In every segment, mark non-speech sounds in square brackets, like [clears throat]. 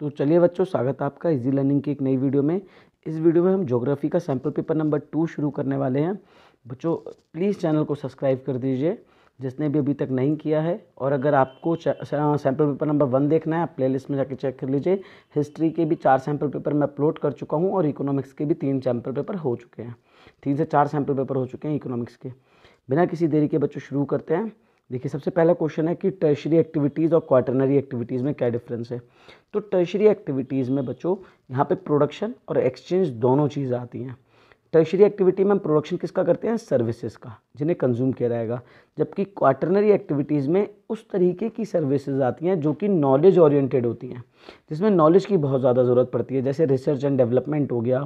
तो चलिए बच्चों स्वागत है आपका इजी लर्निंग की एक नई वीडियो में इस वीडियो में हम ज्योग्राफी का सैम्पल पेपर नंबर टू शुरू करने वाले हैं बच्चों प्लीज़ चैनल को सब्सक्राइब कर दीजिए जिसने भी अभी तक नहीं किया है और अगर आपको सैम्पल पेपर नंबर वन देखना है आप प्ले में जाकर चेक कर लीजिए हिस्ट्री के भी चार सैम्पल पेपर मैं अपलोड कर चुका हूँ और इकोनॉमिक्स के भी तीन सैम्पल पेपर हो चुके हैं तीन से चार सैम्पल पेपर हो चुके हैं इकोनॉमिक्स के बिना किसी देरी के बच्चों शुरू करते हैं देखिए सबसे पहला क्वेश्चन है कि टर्शरी एक्टिविटीज़ और क्वार्टनरी एक्टिविटीज़ में क्या डिफरेंस है तो टर्शरी एक्टिविटीज़ में बच्चों यहाँ पे प्रोडक्शन और एक्सचेंज दोनों चीज़ आती हैं टर्शरी एक्टिविटी में हम प्रोडक्शन किसका करते हैं सर्विसेज का जिन्हें कंज्यूम किया जाएगा जबकि क्वार्टनरी एक्टिविटीज़ में उस तरीके की सर्विसेज आती हैं जो कि नॉलेज ओरिएंटेड होती हैं जिसमें नॉलेज की बहुत ज़्यादा ज़रूरत पड़ती है जैसे रिसर्च एंड डेवलपमेंट हो गया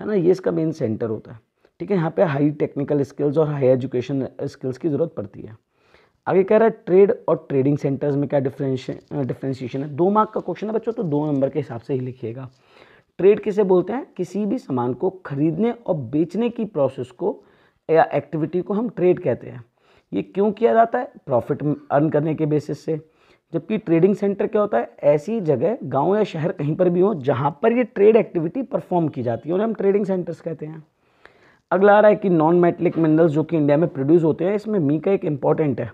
है ना ये इसका मेन सेंटर होता है ठीक है यहाँ पर हाई टेक्निकल स्किल्स और हाई एजुकेशन स्किल्स की ज़रूरत पड़ती है आगे कह रहा है ट्रेड और ट्रेडिंग सेंटर्स में क्या डिफ्रेंशिएशन है दो मार्क का क्वेश्चन है बच्चों तो दो नंबर के हिसाब से ही लिखिएगा ट्रेड किसे बोलते हैं किसी भी सामान को खरीदने और बेचने की प्रोसेस को या एक्टिविटी को हम ट्रेड कहते हैं ये क्यों किया जाता है प्रॉफिट अर्न करने के बेसिस से जबकि ट्रेडिंग सेंटर क्या होता है ऐसी जगह गांव या शहर कहीं पर भी हो जहाँ पर ये ट्रेड एक्टिविटी परफॉर्म की जाती है उन्हें हम ट्रेडिंग सेंटर्स कहते हैं अगला आ रहा है कि नॉन मेटलिक मिनरल्स जो कि इंडिया में प्रोड्यूस होते हैं इसमें मी का एक इंपॉर्टेंट है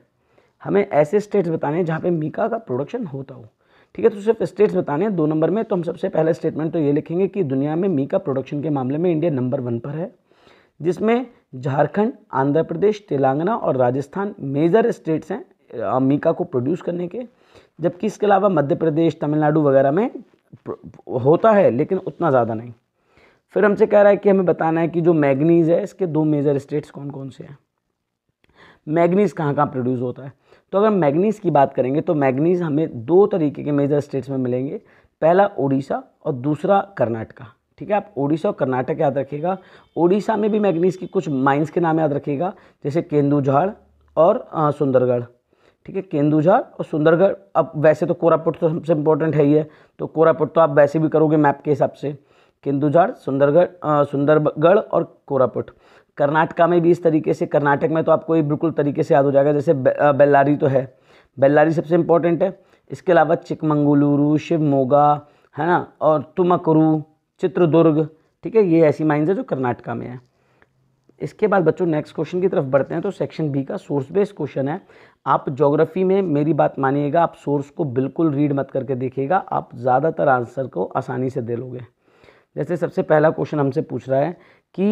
हमें ऐसे स्टेट्स बताने हैं जहाँ पे मीका का प्रोडक्शन होता हो ठीक है तो सिर्फ स्टेट्स बताने हैं दो नंबर में तो हम सबसे पहला स्टेटमेंट तो ये लिखेंगे कि दुनिया में मीका प्रोडक्शन के मामले में इंडिया नंबर वन पर है जिसमें झारखंड आंध्र प्रदेश तेलंगाना और राजस्थान मेजर स्टेट्स हैं मीका को प्रोड्यूस करने के जबकि इसके अलावा मध्य प्रदेश तमिलनाडु वगैरह में होता है लेकिन उतना ज़्यादा नहीं फिर हमसे कह रहा है कि हमें बताना है कि जो मैगनीज़ है इसके दो मेजर स्टेट्स कौन कौन से हैं मैगनीज़ कहाँ कहाँ प्रोड्यूस होता है तो अगर मैग्नीज़ की बात करेंगे तो मैग्नीज़ हमें दो तरीके के मेजर स्टेट्स में मिलेंगे पहला उड़ीसा और दूसरा कर्नाटका ठीक है आप ओडिशा और कर्नाटक याद रखिएगा उड़ीसा में भी मैग्नीज की कुछ माइंस के नाम याद रखिएगा जैसे केंदुझाड़ और सुंदरगढ़ ठीक है केंदुझाड़ और सुंदरगढ़ अब वैसे तो कोरापुट तो सबसे इंपॉर्टेंट है ही है तो कोरापुट तो आप वैसे भी करोगे मैप के हिसाब से केंदुझाड़ सुंदरगढ़ सुंदरगढ़ और कोरापुट कर्नाटका में भी इस तरीके से कर्नाटक में तो आपको ये बिल्कुल तरीके से याद हो जाएगा जैसे बेल्लारी तो है बेल्लारी सबसे इम्पोर्टेंट है इसके अलावा चिकमंगलुरु शिवमोगा है ना और तुमकुरु चित्रदुर्ग ठीक है ये ऐसी माइंस है जो कर्नाटका में है इसके बाद बच्चों नेक्स्ट क्वेश्चन की तरफ बढ़ते हैं तो सेक्शन बी का सोर्स बेस्ड क्वेश्चन है आप जोग्राफी में मेरी बात मानिएगा आप सोर्स को बिल्कुल रीड मत करके देखिएगा आप ज़्यादातर आंसर को आसानी से दे लोगे जैसे सबसे पहला क्वेश्चन हमसे पूछ रहा है कि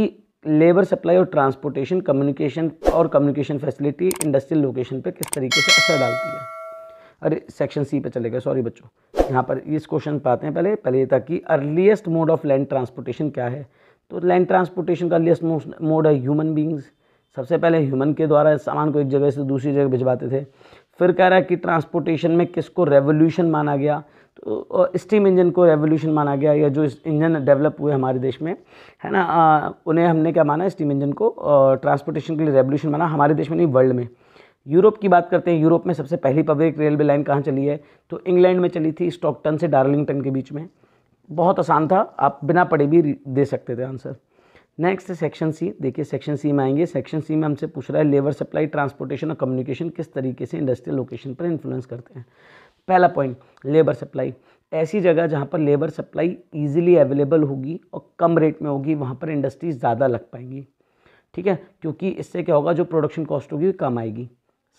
लेबर सप्लाई और ट्रांसपोर्टेशन कम्युनिकेशन और कम्युनिकेशन फैसिलिटी इंडस्ट्रियल लोकेशन पर किस तरीके से असर डालती है अरे सेक्शन सी पे चले गए सॉरी बच्चों यहाँ पर इस क्वेश्चन पाते हैं पहले पहले था कि earliest mode of land transportation क्या है तो लैंड ट्रांसपोर्टेशन का अर्लीस्ट मोड है ह्यूमन बींग्स सबसे पहले ह्यूमन के द्वारा सामान को एक जगह से दूसरी जगह भिजवाते थे फिर कह रहा है कि ट्रांसपोर्टेशन में किसको रेवोल्यूशन माना गया तो स्टीम इंजन को रेवोल्यूशन माना गया या जो इंजन डेवलप हुए हमारे देश में है ना आ, उन्हें हमने क्या माना स्टीम इंजन को ट्रांसपोर्टेशन के लिए रेवोल्यूशन माना हमारे देश में नहीं वर्ल्ड में यूरोप की बात करते हैं यूरोप में सबसे पहली पब्लिक रेलवे लाइन कहाँ चली है तो इंग्लैंड में चली थी स्टॉकटन से डार्लिंगटन के बीच में बहुत आसान था आप बिना पढ़े भी दे सकते थे आंसर नेक्स्ट सेक्शन सी देखिए सेक्शन सी में आएंगे सेक्शन सी में हमसे पूछ रहा है लेबर सप्लाई ट्रांसपोर्टेशन और कम्युनिकेशन किस तरीके से इंडस्ट्रियल लोकेशन पर इन्फ्लुएंस करते हैं पहला पॉइंट लेबर सप्लाई ऐसी जगह जहाँ पर लेबर सप्लाई ईजिली अवेलेबल होगी और कम रेट में होगी वहाँ पर इंडस्ट्रीज ज़्यादा लग पाएंगी ठीक है क्योंकि इससे क्या होगा जो प्रोडक्शन कॉस्ट होगी कम आएगी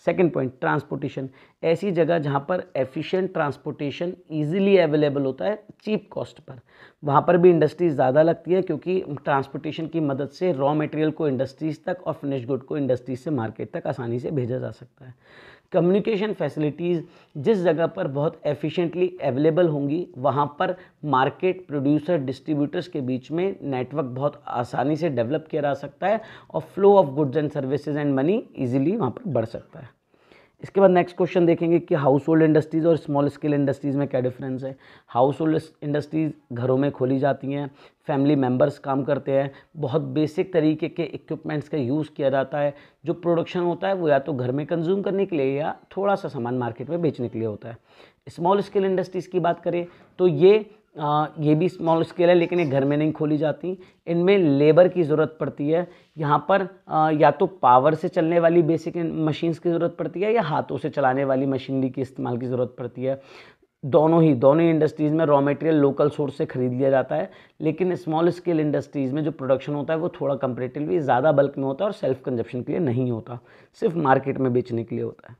सेकेंड पॉइंट ट्रांसपोर्टेशन ऐसी जगह जहाँ पर एफिशिएंट ट्रांसपोर्टेशन इजीली अवेलेबल होता है चीप कॉस्ट पर वहाँ पर भी इंडस्ट्रीज ज़्यादा लगती है क्योंकि ट्रांसपोर्टेशन की मदद से रॉ मटेरियल को इंडस्ट्रीज़ तक और फिनिश गुड को इंडस्ट्रीज से मार्केट तक आसानी से भेजा जा सकता है कम्युनिकेशन फैसिलिटीज़ जिस जगह पर बहुत एफिशिएंटली अवेलेबल होंगी वहाँ पर मार्केट प्रोड्यूसर डिस्ट्रीब्यूटर्स के बीच में नेटवर्क बहुत आसानी से डेवलप किया जा सकता है और flow of goods and services and money easily वहाँ पर बढ़ सकता है इसके बाद नेक्स्ट क्वेश्चन देखेंगे कि हाउस होल्ड इंडस्ट्रीज़ और स्मॉल स्केल इंडस्ट्रीज़ में क्या डिफरेंस है हाउस होल्ड इंडस्ट्रीज़ घरों में खोली जाती हैं फैमिली मेम्बर्स काम करते हैं बहुत बेसिक तरीके के इक्विपमेंट्स का यूज़ किया जाता है जो प्रोडक्शन होता है वो या तो घर में कंज्यूम करने के लिए या थोड़ा सा सामान मार्केट में बेचने के लिए होता है स्मॉल स्केल इंडस्ट्रीज़ की बात करें तो ये आ, ये भी स्मॉल स्केल है लेकिन ये घर में नहीं खोली जाती इनमें लेबर की ज़रूरत पड़ती है यहाँ पर आ, या तो पावर से चलने वाली बेसिक मशीन्स की ज़रूरत पड़ती है या हाथों से चलाने वाली मशीनरी के इस्तेमाल की ज़रूरत पड़ती है दोनों ही दोनों ही इंडस्ट्रीज़ में रॉ मटेरियल लोकल सोर्स से खरीद लिया जाता है लेकिन स्मॉल स्केल इंडस्ट्रीज़ में जो प्रोडक्शन होता है वो थोड़ा कंपेरेटिवली ज़्यादा बल्क में होता है और सेल्फ कंजप्शन के लिए नहीं होता सिर्फ मार्केट में बेचने के लिए होता है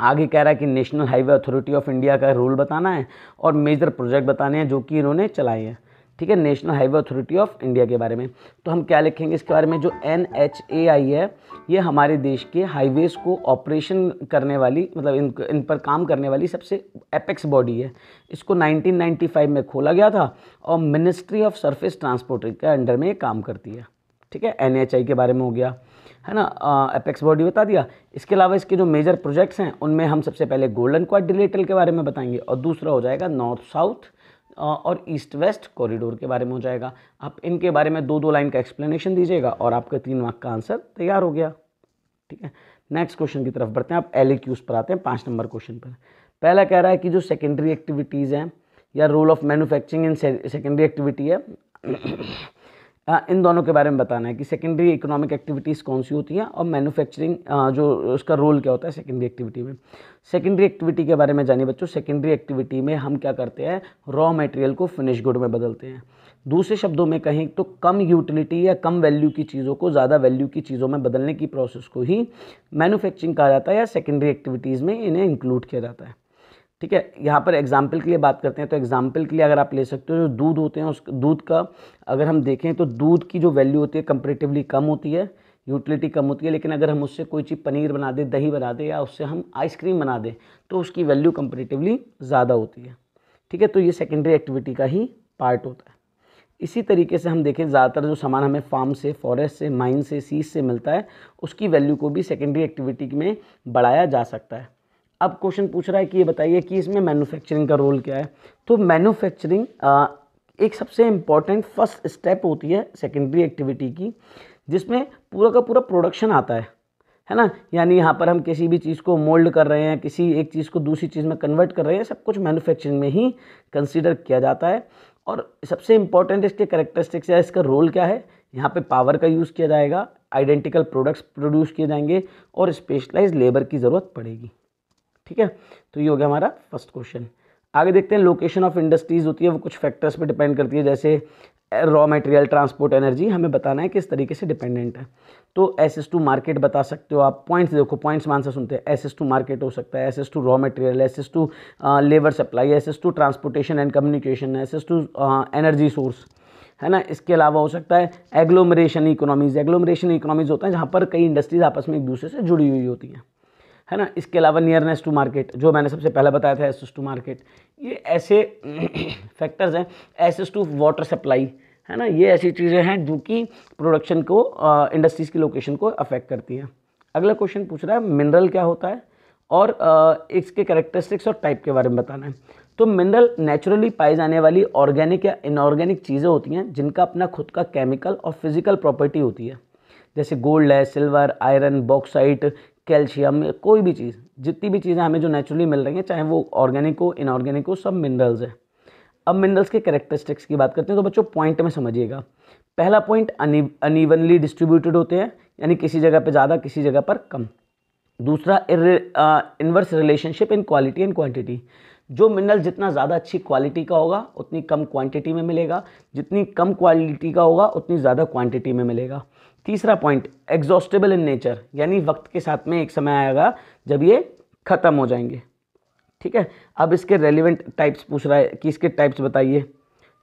आगे कह रहा है कि National Highway Authority of India का रूल बताना है और मेजर प्रोजेक्ट बताने हैं जो कि इन्होंने चलाए हैं ठीक है National Highway Authority of India के बारे में तो हम क्या लिखेंगे इसके बारे में जो एन एच ए आई है ये हमारे देश के हाईवेज़ को ऑपरेशन करने वाली मतलब इन इन पर काम करने वाली सबसे एपेक्स बॉडी है इसको 1995 में खोला गया था और मिनिस्ट्री ऑफ सरफेस ट्रांसपोर्ट के अंडर में ये काम करती है ठीक है एन के बारे में हो गया है ना अपेक्स बॉडी बता दिया इसके अलावा इसके जो मेजर प्रोजेक्ट्स हैं उनमें हम सबसे पहले गोल्डन डिलेटल के बारे में बताएंगे और दूसरा हो जाएगा नॉर्थ साउथ और ईस्ट वेस्ट कॉरिडोर के बारे में हो जाएगा आप इनके बारे में दो दो लाइन का एक्सप्लेनेशन दीजिएगा और आपका तीन मार्क का आंसर तैयार हो गया ठीक है नेक्स्ट क्वेश्चन की तरफ बढ़ते हैं आप एल पर आते हैं पाँच नंबर क्वेश्चन पर पहला कह रहा है कि जो सेकेंडरी एक्टिविटीज़ हैं या role of manufacturing in secondary activity है हाँ, इन दोनों के बारे में बताना है कि सेकेंडरी इकोनॉमिक एक्टिविटीज़ कौन सी होती हैं और मैन्युफैक्चरिंग हाँ, जो उसका रोल क्या होता है सेकेंडरी एक्टिविटी में सेकेंडरी एक्टिविटी के बारे में जानिए बच्चों सेकेंडरी एक्टिविटी में हम क्या करते हैं रॉ मटेरियल को फिनिश गुड में बदलते हैं दूसरे शब्दों में कहें तो कम यूटिलिटी या कम वैल्यू की चीज़ों को ज़्यादा वैल्यू की चीज़ों में बदलने की प्रोसेस को ही मैनुफैक्चरिंग कहा जाता है या सेकेंडरी एक्टिविटीज़ में इन्हें इंक्लूड किया जाता है ठीक है यहाँ पर एग्जाम्पल के लिए बात करते हैं तो एग्जाम्पल के लिए अगर आप ले सकते हो जो दूध होते हैं उस दूध का अगर हम देखें तो दूध की जो वैल्यू होती है कंपेरेटिवली कम होती है यूटिलिटी कम होती है लेकिन अगर हम उससे कोई चीज़ पनीर बना दें दही बना दें या उससे हम आइसक्रीम बना दें तो उसकी वैल्यू कंपेरेटिवली ज़्यादा होती है ठीक है तो ये सेकेंडरी एक्टिविटी का ही पार्ट होता है इसी तरीके से हम देखें ज़्यादातर जो सामान हमें फार्म से फॉरेस्ट से माइन से सीज से मिलता है उसकी वैल्यू को भी सेकेंडरी एक्टिविटी में बढ़ाया जा सकता है अब क्वेश्चन पूछ रहा है कि ये बताइए कि इसमें मैन्युफैक्चरिंग का रोल क्या है तो मैन्युफैक्चरिंग एक सबसे इम्पॉर्टेंट फर्स्ट स्टेप होती है सेकेंडरी एक्टिविटी की जिसमें पूरा का पूरा प्रोडक्शन आता है है ना यानी यहाँ पर हम किसी भी चीज़ को मोल्ड कर रहे हैं किसी एक चीज़ को दूसरी चीज़ में कन्वर्ट कर रहे हैं सब कुछ मैन्युफैक्चरिंग में ही कंसिडर किया जाता है और सबसे इम्पॉर्टेंट इसके करेक्टरिस्टिक्स या इसका रोल क्या है यहाँ पे पावर का यूज़ किया जाएगा आइडेंटिकल प्रोडक्ट्स प्रोड्यूस किए जाएंगे और स्पेशलाइज लेबर की ज़रूरत पड़ेगी ठीक है तो ये हो गया हमारा फर्स्ट क्वेश्चन आगे देखते हैं लोकेशन ऑफ इंडस्ट्रीज़ होती है वो कुछ फैक्टर्स पे डिपेंड करती है जैसे रॉ मटेरियल ट्रांसपोर्ट एनर्जी हमें बताना है किस तरीके से डिपेंडेंट है तो एस एस टू मार्केट बता सकते हो आप पॉइंट्स देखो पॉइंट्स मान से सुनते हैं एस एस टू मार्केट हो सकता है access to raw material access to labour supply access to transportation and communication access to energy source है ना इसके अलावा हो सकता है एग्लोमरेशन इकोनॉमीज़ एग्लोमरेशन इकोनॉमीज़ होता है जहाँ पर कई इंडस्ट्रीज़ आपस में एक दूसरे से जुड़ी हुई होती हैं है ना इसके अलावा नियरनेस टू मार्केट जो मैंने सबसे पहले बताया था एसेस टू मार्केट ये ऐसे फैक्टर्स [clears throat] हैं एसेस टू वाटर सप्लाई है ना ये ऐसी चीज़ें हैं जो कि प्रोडक्शन को इंडस्ट्रीज़ की लोकेशन को अफेक्ट करती हैं अगला क्वेश्चन पूछ रहा है मिनरल क्या होता है और इसके करेक्टरिस्टिक्स और टाइप के बारे में बताना है तो मिनरल नेचुरली पाई जाने वाली ऑर्गेनिक या इनऑर्गेनिक चीज़ें होती हैं जिनका अपना खुद का केमिकल और फिजिकल प्रॉपर्टी होती है जैसे गोल्ड है सिल्वर आयरन बॉक्साइट कैल्शियम कोई भी चीज़ जितनी भी चीज़ें हमें जो नेचुरली मिल रही हैं चाहे वो ऑर्गेनिक हो इनऑर्गेनिक हो सब मिनरल्स हैं अब मिनरल्स के करेक्टरिस्टिक्स की बात करते हैं तो बच्चों पॉइंट में समझिएगा पहला पॉइंट अनइवनली डिस्ट्रीब्यूटेड होते हैं यानी किसी जगह पे ज़्यादा किसी जगह पर कम दूसरा inverse relationship in quality and quantity जो मिनरल जितना ज़्यादा अच्छी क्वालिटी का होगा उतनी कम क्वांटिटी में मिलेगा जितनी कम क्वालिटी का होगा उतनी ज़्यादा क्वांटिटी में मिलेगा तीसरा पॉइंट एग्जॉस्टेबल इन नेचर यानी वक्त के साथ में एक समय आएगा जब ये ख़त्म हो जाएंगे ठीक है अब इसके रेलिवेंट टाइप्स पूछ रहा है कि इसके टाइप्स बताइए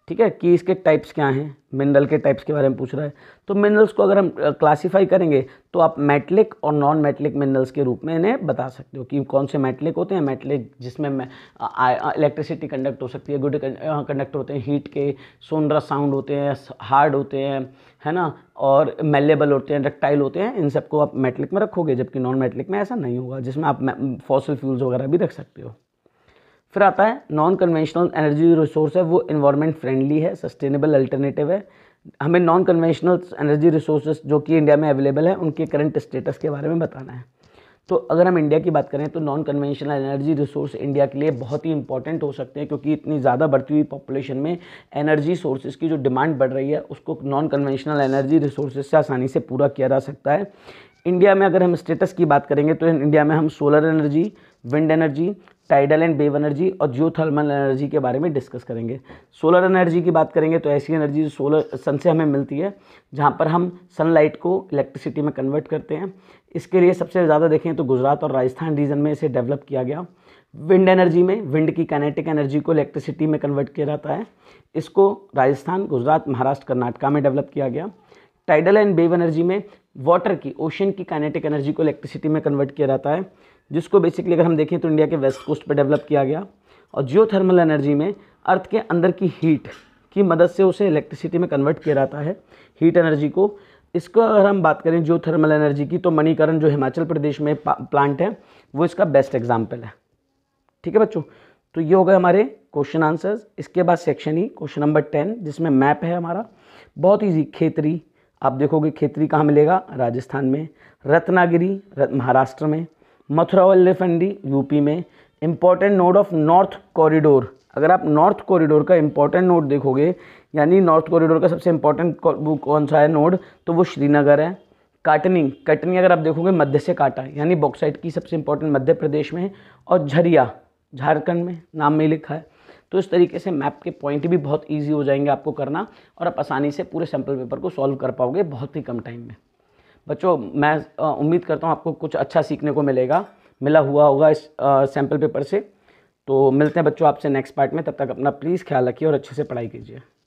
ठीक है कि इसके टाइप्स क्या हैं मिनरल के टाइप्स के बारे में पूछ रहा है तो मिनरल्स को अगर हम क्लासीफाई करेंगे तो आप मेटलिक और नॉन मेटलिक मिनरल्स के रूप में इन्हें बता सकते हो कि कौन से मेटलिक होते हैं मेटलिक जिसमें इलेक्ट्रिसिटी कंडक्ट हो सकती है गुड कंडक्ट होते हैं हीट के सोनरा साउंड होते हैं हार्ड होते हैं है ना और मेलेबल होते हैं डक्टाइल होते हैं इन सबको आप मेटलिक में रखोगे जबकि नॉन मेटलिक में ऐसा नहीं होगा जिसमें आप फॉसल फ्यूल्स वगैरह भी रख सकते हो फिर आता है नॉन कन्वेंशनल एनर्जी रिसोर्स है वो इन्वायरमेंट फ्रेंडली है सस्टेनेबल अल्टरनेटिव है हमें नॉन कन्वेंशनल एनर्जी रिसोर्स जो कि इंडिया में अवेलेबल है उनके करंट स्टेटस के बारे में बताना है तो अगर हम इंडिया की बात करें तो non conventional energy resource India के लिए बहुत ही इंपॉर्टेंट हो सकते हैं क्योंकि इतनी ज़्यादा बढ़ती हुई पॉपुलेशन में एनर्जी सोर्सेज की जो डिमांड बढ़ रही है उसको नॉन कन्वेंशनल एनर्जी रिसोर्सेज से आसानी से पूरा किया जा सकता है इंडिया में अगर हम स्टेटस की बात करेंगे तो इंडिया में हम solar energy wind energy tidal and wave energy और थर्मल एनर्जी के बारे में डिस्कस करेंगे सोलर एनर्जी की बात करेंगे तो ऐसी एनर्जी जो सोलर सन से हमें मिलती है जहाँ पर हम सनलाइट को इलेक्ट्रिसिटी में कन्वर्ट करते हैं इसके लिए सबसे ज़्यादा देखें तो गुजरात और राजस्थान रीजन में इसे डेवलप किया गया विंड एनर्जी में विंड की कैनेटिक एनर्जी को इलेक्ट्रिसिटी में कन्वर्ट किया जाता है इसको राजस्थान गुजरात महाराष्ट्र कर्नाटका में डेवलप किया गया टाइडल एंड बेव एनर्जी में वाटर की ओशन की काइनेटिक एनर्जी को इलेक्ट्रिसिटी में कन्वर्ट किया जाता है जिसको बेसिकली अगर हम देखें तो इंडिया के वेस्ट कोस्ट पर डेवलप किया गया और जियो थर्मल एनर्जी में अर्थ के अंदर की हीट की मदद से उसे इलेक्ट्रिसिटी में कन्वर्ट किया जाता है हीट एनर्जी को इसको अगर हम बात करें जियो थर्मल एनर्जी की तो मणिकरण जो हिमाचल प्रदेश में प्लांट है वो इसका बेस्ट एग्जाम्पल है ठीक है बच्चों तो ये हो गए हमारे क्वेश्चन आंसर्स इसके बाद सेक्शन ही क्वेश्चन नंबर टेन जिसमें मैप है हमारा बहुत ईजी खेतरी आप देखोगे खेतरी कहाँ मिलेगा राजस्थान में रत्नागिरी रत, महाराष्ट्र में मथुरा वल्ले फंडी यूपी में important node of north corridor अगर आप नॉर्थ कॉरिडोर का इम्पॉर्टेंट नोड देखोगे यानी नॉर्थ कॉरिडोर का सबसे इम्पॉर्टेंट वो कौन सा है नोड तो वो श्रीनगर है काटनी कटनी अगर आप देखोगे मध्य से काटा यानी बॉक्साइट की सबसे इम्पॉर्टेंट मध्य प्रदेश में और झरिया झारखंड में नाम में लिखा है तो इस तरीके से मैप के पॉइंट भी बहुत ईजी हो जाएंगे आपको करना और आप आसानी से पूरे सैम्पल पेपर को सॉल्व कर पाओगे बहुत ही कम टाइम में बच्चों मैं उम्मीद करता हूँ आपको कुछ अच्छा सीखने को मिलेगा मिला हुआ होगा इस सैम्पल पेपर से तो मिलते हैं बच्चों आपसे नेक्स्ट पार्ट में तब तक अपना प्लीज़ ख्याल रखिए और अच्छे से पढ़ाई कीजिए